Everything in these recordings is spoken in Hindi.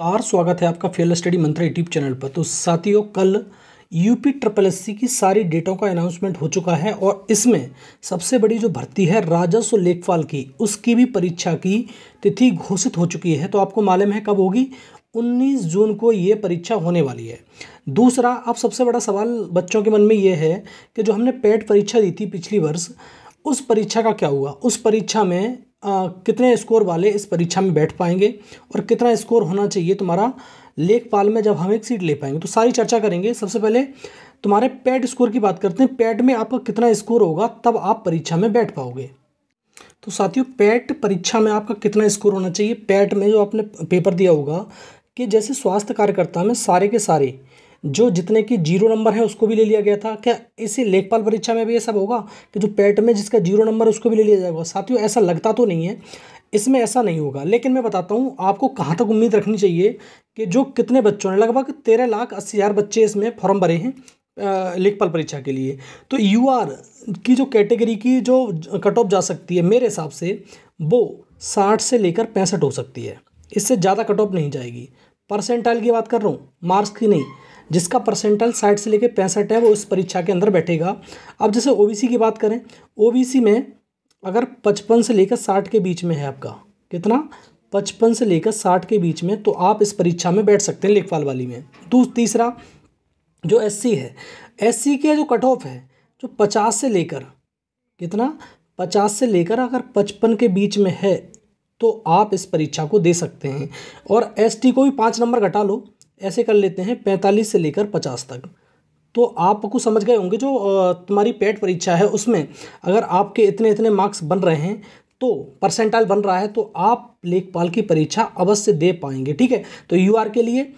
कार स्वागत है आपका फेल स्टडी मंत्रा यूट्यूब चैनल पर तो साथियों कल यूपी ट्रिपल एस की सारी डेटों का अनाउंसमेंट हो चुका है और इसमें सबसे बड़ी जो भर्ती है राजस्व लेखपाल की उसकी भी परीक्षा की तिथि घोषित हो चुकी है तो आपको मालूम है कब होगी 19 जून को ये परीक्षा होने वाली है दूसरा अब सबसे बड़ा सवाल बच्चों के मन में ये है कि जो हमने पेट परीक्षा दी थी पिछली वर्ष उस परीक्षा का क्या हुआ उस परीक्षा में आ, कितने स्कोर वाले इस परीक्षा में बैठ पाएंगे और कितना स्कोर होना चाहिए तुम्हारा लेखपाल में जब हम एक सीट ले पाएंगे तो सारी चर्चा करेंगे सबसे पहले तुम्हारे पैट स्कोर की बात करते हैं पैड में आपका कितना स्कोर होगा तब आप परीक्षा में बैठ पाओगे तो साथियों पैट परीक्षा में आपका कितना स्कोर होना चाहिए पैट में जो आपने पेपर दिया होगा कि जैसे स्वास्थ्य कार्यकर्ता में सारे के सारे जो जितने की जीरो नंबर है उसको भी ले लिया गया था क्या इसी लेखपाल परीक्षा में भी ये सब होगा कि जो पैट में जिसका जीरो नंबर है उसको भी ले लिया जाएगा साथियों ऐसा लगता तो नहीं है इसमें ऐसा नहीं होगा लेकिन मैं बताता हूँ आपको कहाँ तक उम्मीद रखनी चाहिए कि जो कितने बच्चों ने लगभग तेरह लाख अस्सी हज़ार बच्चे इसमें फॉर्म भरे हैं लेखपाल परीक्षा के लिए तो यू आर की जो कैटेगरी की जो कट ऑफ जा सकती है मेरे हिसाब से वो साठ से लेकर पैंसठ हो सकती है इससे ज़्यादा कट ऑफ नहीं जाएगी परसेंटाइल की बात कर रहा हूँ मार्क्स की नहीं जिसका परसेंटाइल साठ से लेकर पैंसठ है वो उस परीक्षा के अंदर बैठेगा अब जैसे ओबीसी की बात करें ओबीसी में अगर पचपन से लेकर साठ के बीच में है आपका कितना पचपन से लेकर साठ के बीच में तो आप इस परीक्षा में बैठ सकते हैं लेखपाल वाली में दू तीसरा जो एस है एस के जो कट ऑफ है जो पचास से लेकर कितना पचास से लेकर अगर पचपन के बीच में है तो आप इस परीक्षा को दे सकते हैं और एस को भी पाँच नंबर घटा लो ऐसे कर लेते हैं पैंतालीस से लेकर पचास तक तो आप समझ गए होंगे जो तुम्हारी पेट e परीक्षा है उसमें अगर आपके इतने इतने मार्क्स बन रहे हैं तो परसेंटाइल बन रहा है तो आप लेखपाल की परीक्षा अवश्य दे पाएंगे ठीक है तो यू के लिए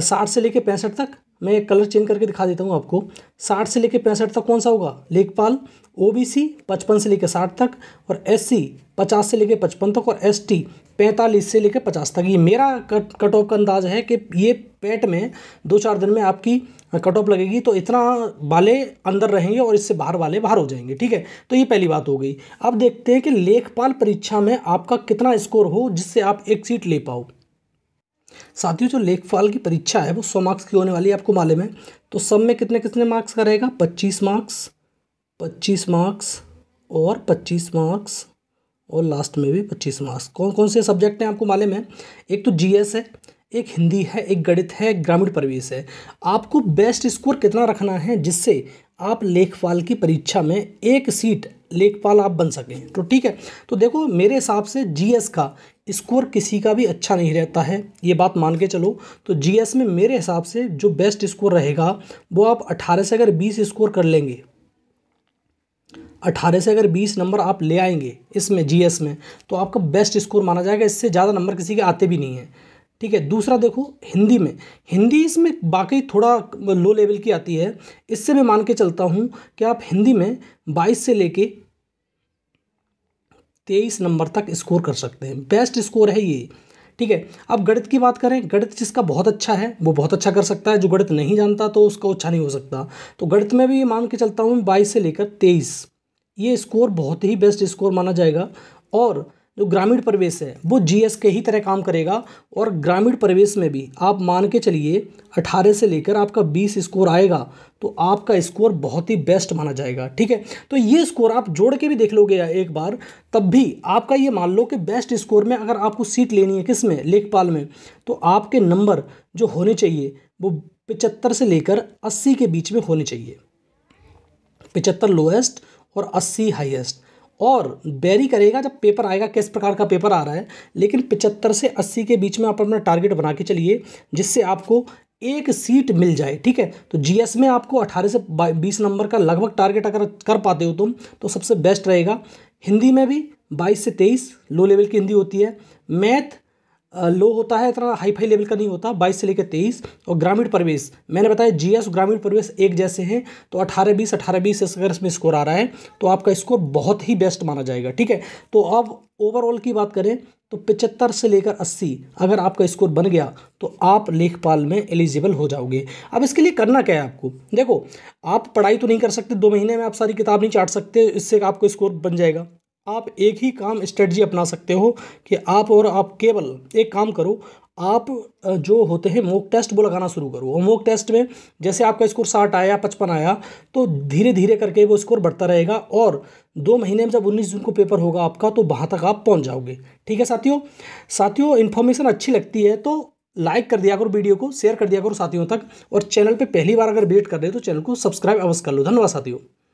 साठ से लेकर पैंसठ तक मैं कलर चेंज करके दिखा देता हूँ आपको साठ से लेकर पैंसठ तक कौन सा होगा लेखपाल ओबीसी पचपन से लेकर साठ तक और एससी पचास से लेकर पचपन तक और एसटी पैंतालीस से लेकर पचास तक ये मेरा कट कट ऑफ का अंदाज है कि ये पेट में दो चार दिन में आपकी कट ऑफ लगेगी तो इतना वाले अंदर रहेंगे और इससे बाहर वाले बाहर हो जाएंगे ठीक है तो ये पहली बात हो गई अब देखते हैं कि लेखपाल परीक्षा में आपका कितना स्कोर हो जिससे आप एक सीट ले पाओ साथियों जो लेखपाल की परीक्षा है वो सौ मार्क्स की होने वाली है आपको मालूम है तो सब में कितने कितने मार्क्स का रहेगा पच्चीस मार्क्स पच्चीस मार्क्स और पच्चीस मार्क्स और लास्ट में भी पच्चीस मार्क्स कौन कौन से सब्जेक्ट हैं आपको मालूम है एक तो जी है एक हिंदी है एक गणित है ग्रामीण परिवेश है आपको बेस्ट स्कोर कितना रखना है जिससे आप लेखपाल की परीक्षा में एक सीट लेखपाल आप बन सकें तो ठीक है तो देखो मेरे हिसाब से जीएस का स्कोर किसी का भी अच्छा नहीं रहता है ये बात मान के चलो तो जीएस में मेरे हिसाब से जो बेस्ट स्कोर रहेगा वो आप 18 से अगर 20 स्कोर कर लेंगे 18 से अगर 20 नंबर आप ले आएंगे इसमें जीएस में तो आपका बेस्ट स्कोर माना जाएगा इससे ज़्यादा नंबर किसी के आते भी नहीं हैं ठीक है दूसरा देखो हिंदी में हिंदी इसमें बाकी थोड़ा लो लेवल की आती है इससे मैं मान के चलता हूँ कि आप हिंदी में बाईस से लेके तेईस नंबर तक स्कोर कर सकते हैं बेस्ट स्कोर है ये ठीक है अब गणित की बात करें गणित जिसका बहुत अच्छा है वो बहुत अच्छा कर सकता है जो गणित नहीं जानता तो उसका अच्छा नहीं हो सकता तो गणित में भी ये मान के चलता हूँ बाईस से लेकर तेईस ये स्कोर बहुत ही बेस्ट स्कोर माना जाएगा और जो ग्रामीण परिवेश है वो जीएस के ही तरह काम करेगा और ग्रामीण परिवेश में भी आप मान के चलिए 18 से लेकर आपका 20 स्कोर आएगा तो आपका स्कोर बहुत ही बेस्ट माना जाएगा ठीक है तो ये स्कोर आप जोड़ के भी देख लोगे एक बार तब भी आपका ये मान लो कि बेस्ट स्कोर में अगर आपको सीट लेनी है किस में लेखपाल में तो आपके नंबर जो होने चाहिए वो पिचत्तर से लेकर अस्सी के बीच में होने चाहिए पिचत्तर लोएस्ट और अस्सी हाइएस्ट और बैरी करेगा जब पेपर आएगा किस प्रकार का पेपर आ रहा है लेकिन पिचहत्तर से अस्सी के बीच में आप अपना टारगेट बना के चलिए जिससे आपको एक सीट मिल जाए ठीक है तो जीएस में आपको 18 से 20 नंबर का लगभग टारगेट अगर कर पाते हो तुम तो सबसे बेस्ट रहेगा हिंदी में भी 22 से 23 लो लेवल की हिंदी होती है मैथ लो होता है इतना हाई फाई लेवल का नहीं होता बाईस से लेकर तेईस और ग्रामीण प्रवेश मैंने बताया जीएस ग्रामीण प्रवेश एक जैसे हैं तो अठारह बीस अठारह बीस अगर इसमें स्कोर आ रहा है तो आपका स्कोर बहुत ही बेस्ट माना जाएगा ठीक है तो अब ओवरऑल की बात करें तो पिचहत्तर से लेकर अस्सी अगर आपका स्कोर बन गया तो आप लेखपाल में एलिजिबल हो जाओगे अब इसके लिए करना क्या है आपको देखो आप पढ़ाई तो नहीं कर सकते दो महीने में आप सारी किताब नहीं चाट सकते इससे आपको स्कोर बन जाएगा आप एक ही काम स्ट्रेटजी अपना सकते हो कि आप और आप केवल एक काम करो आप जो होते हैं मॉक टेस्ट वो लगाना शुरू करो और मॉक टेस्ट में जैसे आपका स्कोर साठ आया पचपन आया तो धीरे धीरे करके वो स्कोर बढ़ता रहेगा और दो महीने में जब उन्नीस जून को पेपर होगा आपका तो वहाँ तक आप पहुँच जाओगे ठीक है साथियों साथियों इन्फॉर्मेशन अच्छी लगती है तो लाइक कर दिया करो वीडियो को शेयर कर दिया करो साथियों तक और चैनल पर पहली बार अगर वेट कर रहे हो तो चैनल को सब्सक्राइब अवश्य कर लो धन्यवाद साथियों